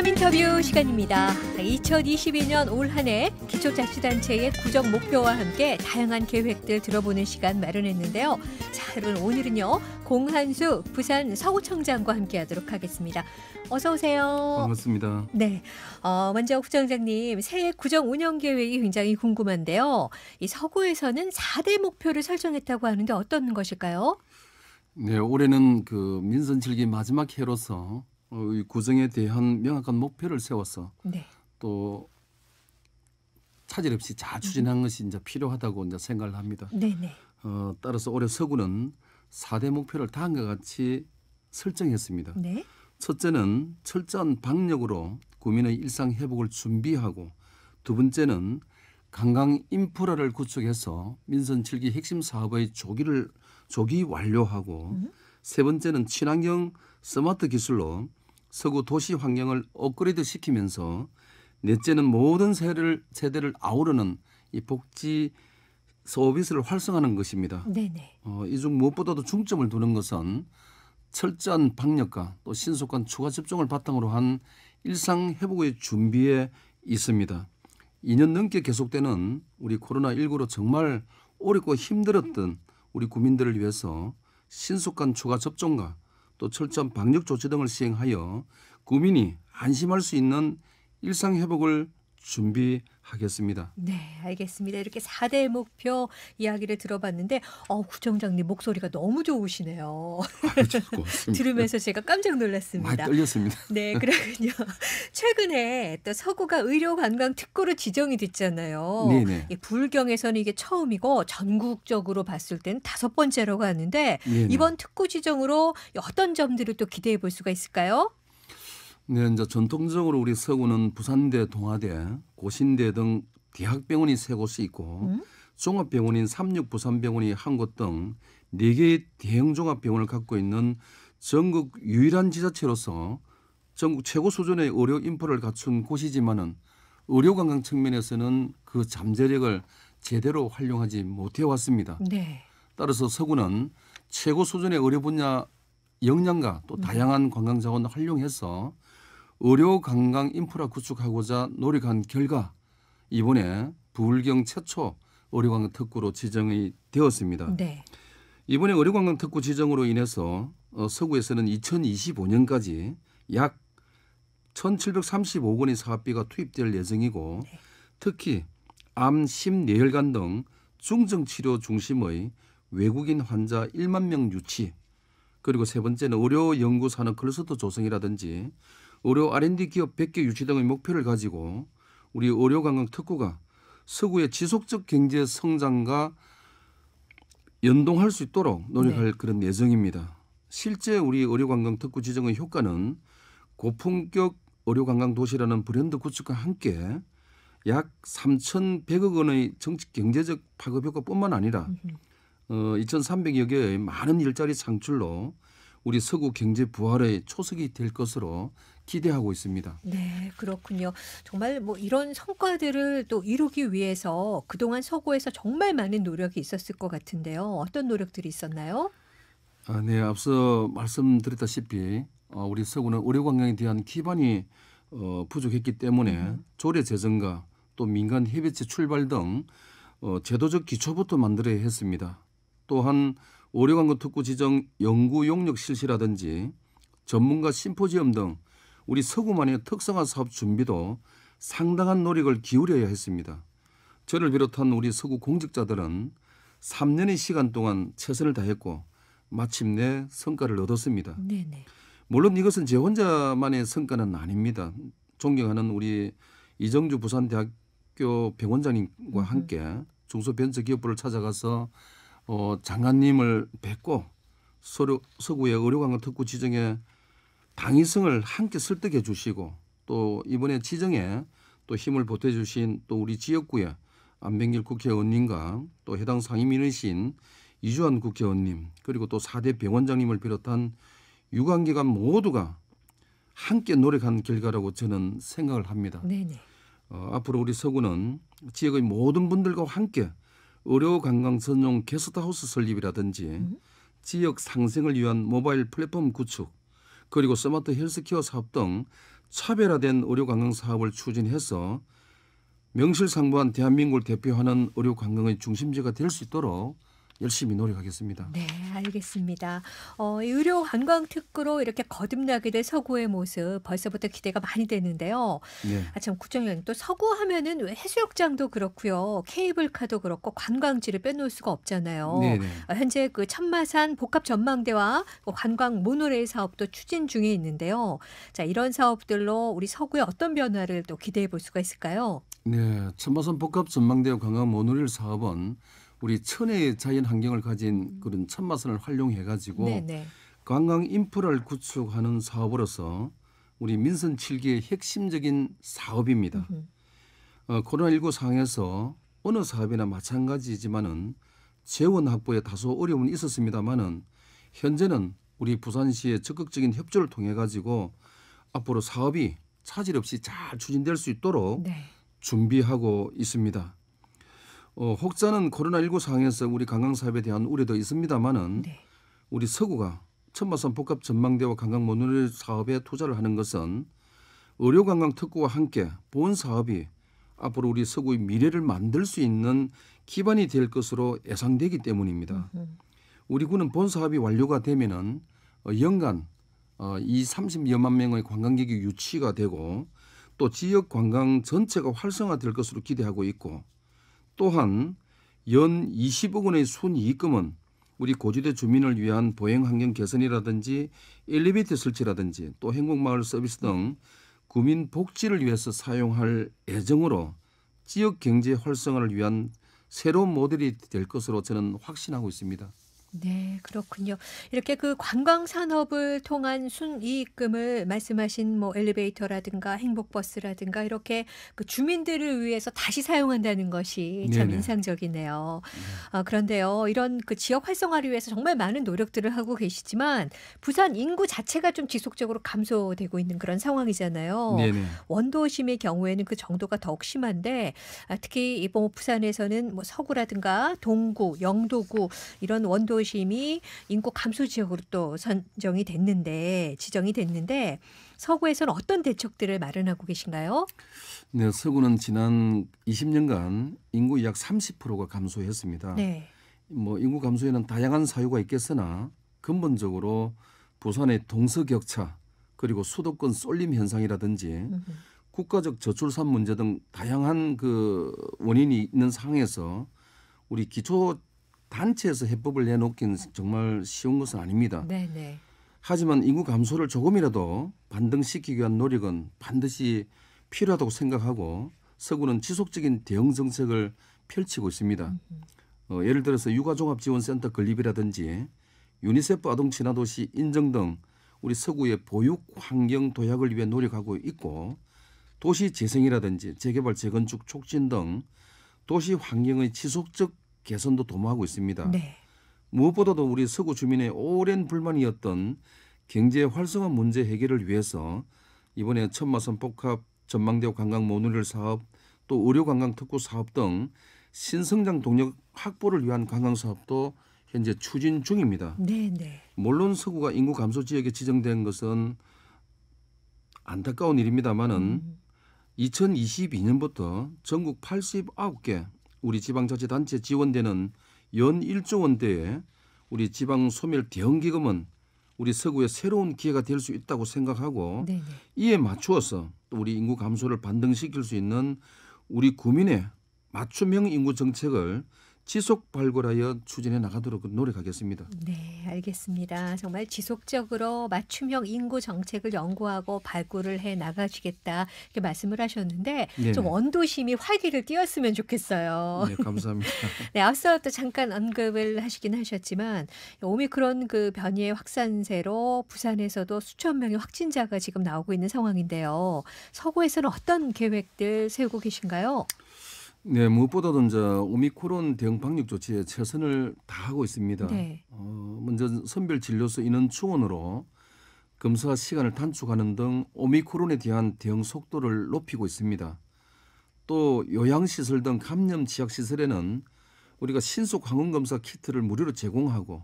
기자 인터뷰 시간입니다. 2022년 올한해 기초자치단체의 구정 목표와 함께 다양한 계획들 들어보는 시간 마련했는데요. 자, 여러분 오늘은요. 공한수 부산 서구청장과 함께하도록 하겠습니다. 어서 오세요. 반갑습니다. 네, 어, 먼저 구청장님 새해 구정 운영 계획이 굉장히 궁금한데요. 이 서구에서는 4대 목표를 설정했다고 하는데 어떤 것일까요? 네, 올해는 그 민선 7기 마지막 해로서 어, 구성에 대한 명확한 목표를 세워서 네. 또 차질 없이 잘 추진한 것이 이제 필요하다고 이제 생각을 합니다. 네네. 네. 어, 따라서 올해 서구는 사대 목표를 다음과 같이 설정했습니다. 네. 첫째는 철저한 방역으로 국민의 일상 회복을 준비하고 두 번째는 관광 인프라를 구축해서 민선 칠기 핵심 사업의 조기를 조기 완료하고 음. 세 번째는 친환경 스마트 기술로 서구 도시 환경을 업그레이드 시키면서 넷째는 모든 세를, 세대를 아우르는 이 복지 서비스를 활성화하는 것입니다. 네네. 어, 이중 무엇보다도 중점을 두는 것은 철저한 방역과 또 신속한 추가 접종을 바탕으로 한 일상 회복의 준비에 있습니다. 2년 넘게 계속되는 우리 코로나19로 정말 어렵고 힘들었던 우리 국민들을 위해서 신속한 추가 접종과 또 철저한 방역 조치 등을 시행하여 국민이 안심할 수 있는 일상 회복을 준비하겠습니다. 네, 알겠습니다. 이렇게 4대 목표 이야기를 들어봤는데 어, 구청장님 목소리가 너무 좋으시네요. 아 들으면서 제가 깜짝 놀랐습니다. 많이 떨렸습니다. 네, 그러군요. 최근에 또 서구가 의료 관광 특구로 지정이 됐잖아요. 네네. 예, 불경에서는 이게 처음이고 전국적으로 봤을 땐 다섯 번째라고 하는데 네네. 이번 특구 지정으로 어떤 점들을 또 기대해 볼 수가 있을까요? 네, 이제 전통적으로 우리 서구는 부산대, 동아대, 고신대 등 대학병원이 세 곳이 있고 음? 종합병원인 삼육부산병원이 한 곳 등 네 개의 대형 종합병원을 갖고 있는 전국 유일한 지자체로서 전국 최고 수준의 의료 인프를 라 갖춘 곳이지만은 의료 관광 측면에서는 그 잠재력을 제대로 활용하지 못해 왔습니다. 네. 따라서 서구는 최고 수준의 의료 분야 역량과 또 네. 다양한 관광 자원을 활용해서 의료 관광 인프라 구축하고자 노력한 결과 이번에 부울경 최초 의료관광 특구로 지정이 되었습니다. 네. 이번에 의료관광 특구 지정으로 인해서 어, 서구에서는 2025년까지 약 1,735억 원의 사업비가 투입될 예정이고 네. 특히 암, 심, 뇌혈관 등 중증 치료 중심의 외국인 환자 1만 명 유치 그리고 세 번째는 의료 연구 산업 클러스터 조성이라든지 의료 R&D 기업 100개 유치 등의 목표를 가지고 우리 의료관광 특구가 서구의 지속적 경제 성장과 연동할 수 있도록 노력할 네. 그런 예정입니다. 실제 우리 의료관광 특구 지정의 효과는 고품격 의료관광 도시라는 브랜드 구축과 함께 약 3,100억 원의 정치 경제적 파급 효과뿐만 아니라 어, 2,300여 개의 많은 일자리 창출로 우리 서구 경제 부활의 초석이 될 것으로 기대하고 있습니다. 네, 그렇군요. 정말 뭐 이런 성과들을 또 이루기 위해서 그동안 서구에서 정말 많은 노력이 있었을 것 같은데요. 어떤 노력들이 있었나요? 아, 네, 앞서 말씀드렸다시피 어, 우리 서구는 의료 관광에 대한 기반이 어, 부족했기 때문에 음. 조례 제정과 또 민간 협의체 출발 등 어, 제도적 기초부터 만들어야 했습니다. 또한 오려광고 특구 지정 연구 용역 실시라든지 전문가 심포지엄 등 우리 서구만의 특성화 사업 준비도 상당한 노력을 기울여야 했습니다. 저를 비롯한 우리 서구 공직자들은 3년의 시간 동안 최선을 다했고 마침내 성과를 얻었습니다. 네네. 물론 이것은 제 혼자만의 성과는 아닙니다. 존경하는 우리 이정주 부산대학교 병원장님과 음. 함께 중소벤처기업부를 찾아가서 어, 장관님을 뵙고 서류, 서구의 의료관광 특구 지정에 당위성을 함께 설득해 주시고 또 이번에 지정에 또 힘을 보태 주신 또 우리 지역구의 안병길 국회의원님과 또 해당 상임위원이신 이주환 국회의원님 그리고 또 4대 병원장님을 비롯한 유관기관 모두가 함께 노력한 결과라고 저는 생각을 합니다. 네네. 어, 앞으로 우리 서구는 지역의 모든 분들과 함께 의료관광 전용 게스트하우스 설립이라든지 음. 지역 상생을 위한 모바일 플랫폼 구축 그리고 스마트 헬스케어 사업 등 차별화된 의료관광 사업을 추진해서 명실상부한 대한민국을 대표하는 의료관광의 중심지가 될 수 있도록 열심히 노력하겠습니다. 네, 알겠습니다. 어, 의료 관광 특구로 이렇게 거듭나게 된 서구의 모습 벌써부터 기대가 많이 되는데요. 네. 아참 구정현 또 서구 하면은 해수욕장도 그렇고요, 케이블카도 그렇고 관광지를 빼놓을 수가 없잖아요. 네, 네. 어, 현재 그 천마산 복합 전망대와 뭐 관광 모노레일 사업도 추진 중에 있는데요. 자, 이런 사업들로 우리 서구의 어떤 변화를 또 기대해 볼 수가 있을까요? 네, 천마산 복합 전망대와 관광 모노레일 사업은 우리 천혜의 자연 환경을 가진 그런 천마산을 활용해 가지고 네, 네. 관광 인프라를 구축하는 사업으로서 우리 민선 7기의 핵심적인 사업입니다. 어, 코로나19 상황에서 어느 사업이나 마찬가지지만은 재원 확보에 다소 어려움은 있었습니다만은 현재는 우리 부산시의 적극적인 협조를 통해 가지고 앞으로 사업이 차질 없이 잘 추진될 수 있도록 네. 준비하고 있습니다. 어, 혹자는 코로나19 상황에서 우리 관광사업에 대한 우려도 있습니다마는 네. 우리 서구가 천마산 복합 전망대와 관광 모노레 사업에 투자를 하는 것은 의료 관광 특구와 함께 본 사업이 앞으로 우리 서구의 미래를 만들 수 있는 기반이 될 것으로 예상되기 때문입니다. 우리 군은 본 사업이 완료가 되면은 어, 연간 어, 이 30여만 명의 관광객이 유치가 되고 또 지역 관광 전체가 활성화될 것으로 기대하고 있고 또한 연 20억 원의 순이익금은 우리 고지대 주민을 위한 보행 환경 개선이라든지 엘리베이터 설치라든지 또 행복마을 서비스 등 구민 복지를 위해서 사용할 예정으로 지역 경제 활성화를 위한 새로운 모델이 될 것으로 저는 확신하고 있습니다. 네, 그렇군요. 이렇게 그 관광 산업을 통한 순이익금을 말씀하신 뭐 엘리베이터라든가 행복버스라든가 이렇게 그 주민들을 위해서 다시 사용한다는 것이 참 네네. 인상적이네요. 네. 아, 그런데요, 이런 그 지역 활성화를 위해서 정말 많은 노력들을 하고 계시지만 부산 인구 자체가 좀 지속적으로 감소되고 있는 그런 상황이잖아요. 네네. 원도심의 경우에는 그 정도가 더욱 심한데 아, 특히 이번 뭐 부산에서는 뭐 서구라든가 동구, 영도구 이런 원도 인도심이 인구 감소 지역으로 또 선정이 됐는데 지정이 됐는데 서구에서는 어떤 대책들을 마련하고 계신가요? 네, 서구는 지난 20년간 인구 약 30%가 감소했습니다. 네. 뭐 인구 감소에는 다양한 사유가 있겠으나 근본적으로 부산의 동서 격차 그리고 수도권 쏠림 현상이라든지 국가적 저출산 문제 등 다양한 그 원인이 있는 상황에서 우리 기초 단체에서 해법을 내놓기는 정말 쉬운 것은 아닙니다. 네네. 네. 하지만 인구 감소를 조금이라도 반등시키기 위한 노력은 반드시 필요하다고 생각하고 서구는 지속적인 대응 정책을 펼치고 있습니다. 어, 예를 들어서 육아종합지원센터 건립이라든지 유니세프 아동 친화도시 인정 등 우리 서구의 보육 환경 도약을 위해 노력하고 있고 도시 재생이라든지 재개발 재건축 촉진 등 도시 환경의 지속적 개선도 도모하고 있습니다. 네. 무엇보다도 우리 서구 주민의 오랜 불만이었던 경제 활성화 문제 해결을 위해서 이번에 천마산 복합 전망대 관광 모노릴 사업 또 의료 관광 특구 사업 등 신성장 동력 확보를 위한 관광 사업도 현재 추진 중입니다. 네, 네. 물론 서구가 인구 감소 지역에 지정된 것은 안타까운 일입니다만은 음. 2022년부터 전국 89개 우리 지방자치단체 지원되는 연 1조 원대의 우리 지방 소멸 대응 기금은 우리 서구의 새로운 기회가 될 수 있다고 생각하고 네네. 네. 이에 맞추어서 또 우리 인구 감소를 반등시킬 수 있는 우리 국민의 맞춤형 인구 정책을 지속 발굴하여 추진해 나가도록 노력하겠습니다. 네, 알겠습니다. 정말 지속적으로 맞춤형 인구 정책을 연구하고 발굴을 해 나가시겠다 이렇게 말씀을 하셨는데 네좀 예. 원도심이 활기를 띄었으면 좋겠어요. 네, 감사합니다. 네, 앞서 또 잠깐 언급을 하시긴 하셨지만 오미크론 그 변이의 확산세로 부산에서도 수천 명의 확진자가 지금 나오고 있는 상황인데요. 서구에서는 어떤 계획들 세우고 계신가요? 네, 무엇보다도 이제 오미크론 대응방역 조치에 최선을 다하고 있습니다. 네. 어, 먼저 선별 진료소 인원 충원으로 검사 시간을 단축하는 등 오미크론에 대한 대응 속도를 높이고 있습니다. 또 요양시설 등 감염 지역 시설에는 우리가 신속 항원 검사 키트를 무료로 제공하고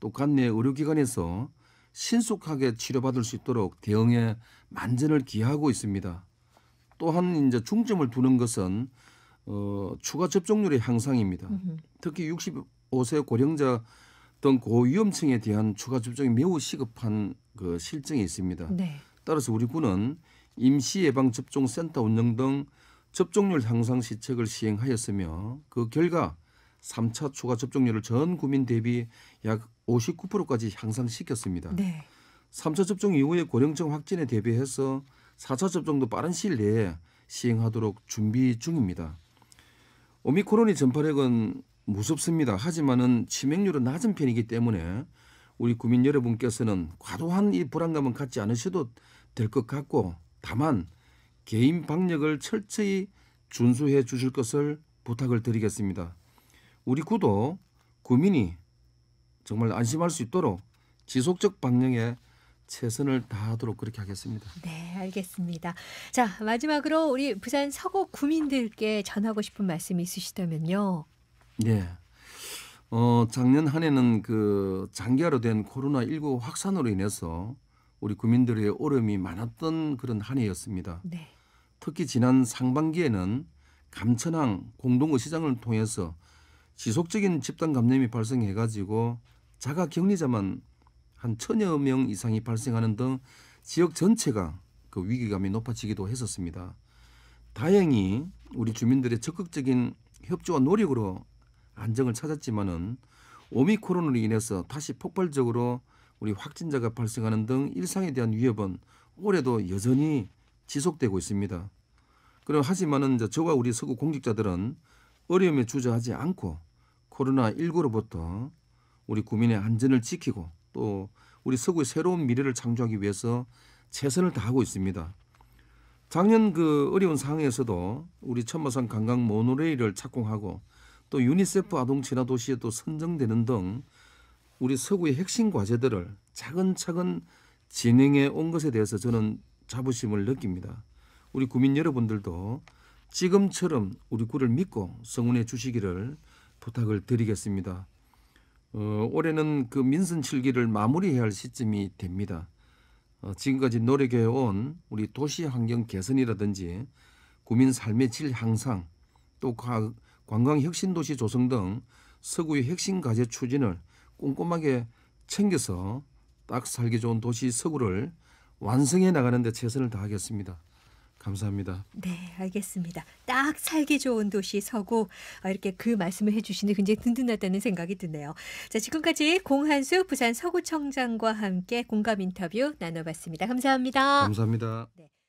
또 관내 의료기관에서 신속하게 치료받을 수 있도록 대응에 만전을 기하고 있습니다. 또한 이제 중점을 두는 것은 어, 추가 접종률의 향상입니다. 으흠. 특히 65세 고령자 등 고위험층에 대한 추가 접종이 매우 시급한 그 실정이 있습니다. 네. 따라서 우리 군은 임시 예방 접종 센터 운영 등 접종률 향상 시책을 시행하였으며 그 결과 3차 추가 접종률을 전 국민 대비 약 59%까지 향상시켰습니다. 네. 3차 접종 이후에 고령층 확진에 대비해서 4차 접종도 빠른 시일 내에 시행하도록 준비 중입니다. 오미크론의 전파력은 무섭습니다. 하지만은 치명률은 낮은 편이기 때문에 우리 국민 여러분께서는 과도한 이 불안감은 갖지 않으셔도 될 것 같고 다만 개인 방역을 철저히 준수해 주실 것을 부탁을 드리겠습니다. 우리 구도 국민이 정말 안심할 수 있도록 지속적 방역에 최선을 다하도록 그렇게 하겠습니다. 네, 알겠습니다. 자, 마지막으로 우리 부산 서구 구민들께 전하고 싶은 말씀이 있으시다면요. 네. 어, 작년 한 해는 그 장기화로 된 코로나19 확산으로 인해서 우리 구민들의 어려움이 많았던 그런 한 해였습니다. 네. 특히 지난 상반기에는 감천항 공동의시장을 통해서 지속적인 집단 감염이 발생해 가지고 자가 격리자만 한 천여 명 이상이 발생하는 등 지역 전체가 그 위기감이 높아지기도 했었습니다. 다행히 우리 주민들의 적극적인 협조와 노력으로 안정을 찾았지만은 오미크론으로 인해서 다시 폭발적으로 우리 확진자가 발생하는 등 일상에 대한 위협은 올해도 여전히 지속되고 있습니다. 그럼 하지만은 저와 우리 서구 공직자들은 어려움에 주저하지 않고 코로나 19로부터 우리 국민의 안전을 지키고 또 우리 서구의 새로운 미래를 창조하기 위해서 최선을 다하고 있습니다. 작년 그 어려운 상황에서도 우리 천마산 관광 모노레일을 착공하고 또 유니세프 아동 친화 도시에 또 선정되는 등 우리 서구의 핵심 과제들을 차근차근 진행해 온 것에 대해서 저는 자부심을 느낍니다. 우리 국민 여러분들도 지금처럼 우리 구를 믿고 성원해 주시기를 부탁을 드리겠습니다. 어, 올해는 그 민선 7기를 마무리해야 할 시점이 됩니다. 어, 지금까지 노력해온 우리 도시 환경 개선이라든지 국민 삶의 질 향상 또 관광 혁신 도시 조성 등 서구의 핵심 과제 추진을 꼼꼼하게 챙겨서 딱 살기 좋은 도시 서구를 완성해 나가는 데 최선을 다하겠습니다. 감사합니다. 네, 알겠습니다. 딱 살기 좋은 도시 서구 아, 이렇게 그 말씀을 해주시니 굉장히 든든하다는 생각이 드네요. 자, 지금까지 공한수 부산 서구청장과 함께 공감 인터뷰 나눠봤습니다. 감사합니다. 감사합니다. 네.